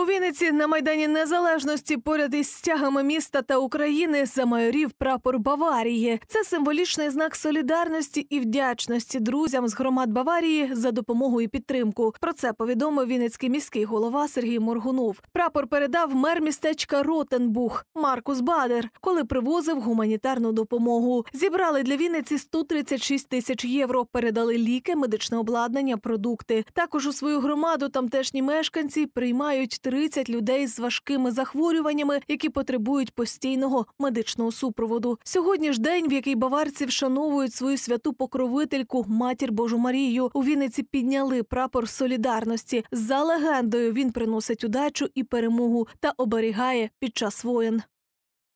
У Вінниці на майдані незалежності поряд із стягами міста та України замайорів прапор Баварії. Це символічний знак солідарності і вдячності друзям з громад Баварії за допомогу і підтримку. Про це повідомив Вінницький міський голова Сергій Моргунов. Прапор передав мер містечка Ротенбух Маркус Бадер, коли привозив гуманітарну допомогу. Зібрали для Вінниці 136 тисяч євро. Передали ліки, медичне обладнання, продукти. Також у свою громаду тамтешні мешканці приймають. 30 людей з важкими захворюваннями, які потребують постійного медичного супроводу. Сьогодні ж день, в який баварці вшановують свою святу покровительку матір Божу Марію. У Вінниці підняли прапор солідарності. За легендою він приносить удачу і перемогу та оберігає під час воєн.